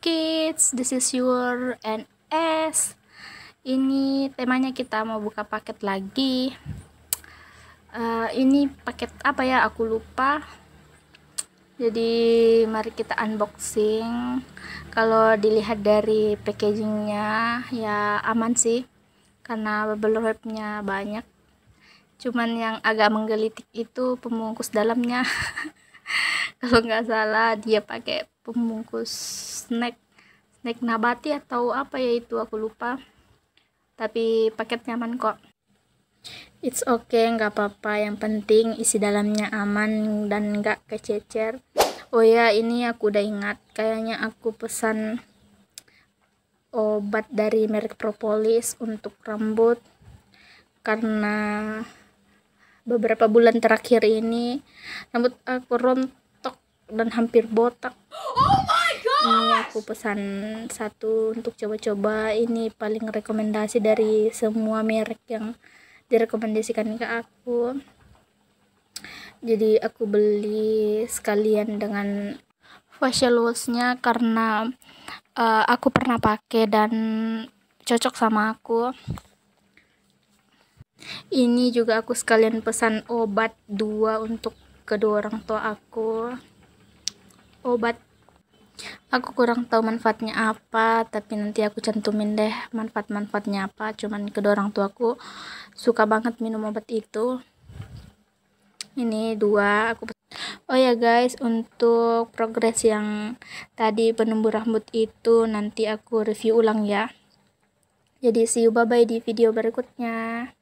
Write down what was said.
kids, this is your NS. Ini temanya kita mau buka paket lagi. Uh, ini paket apa ya? Aku lupa. Jadi mari kita unboxing. Kalau dilihat dari packagingnya ya aman sih, karena bubble wrapnya banyak. Cuman yang agak menggelitik itu pemungkus dalamnya. kalau nggak salah dia pakai pembungkus snack snack nabati atau apa ya itu aku lupa tapi paket nyaman kok it's okay nggak apa-apa yang penting isi dalamnya aman dan nggak kececer oh ya ini aku udah ingat kayaknya aku pesan obat dari merek propolis untuk rambut karena beberapa bulan terakhir ini rambut aku rontok dan hampir botak. Oh my god. Ini aku pesan satu untuk coba-coba. Ini paling rekomendasi dari semua merek yang direkomendasikan ke aku. Jadi aku beli sekalian dengan facial washnya karena uh, aku pernah pakai dan cocok sama aku. Ini juga aku sekalian pesan obat dua untuk kedua orang tua aku obat aku kurang tahu manfaatnya apa tapi nanti aku cantumin deh manfaat-manfaatnya apa cuman kedua orang tuaku suka banget minum obat itu ini dua aku oh ya guys untuk progres yang tadi penumbuh rambut itu nanti aku review ulang ya jadi see you bye bye di video berikutnya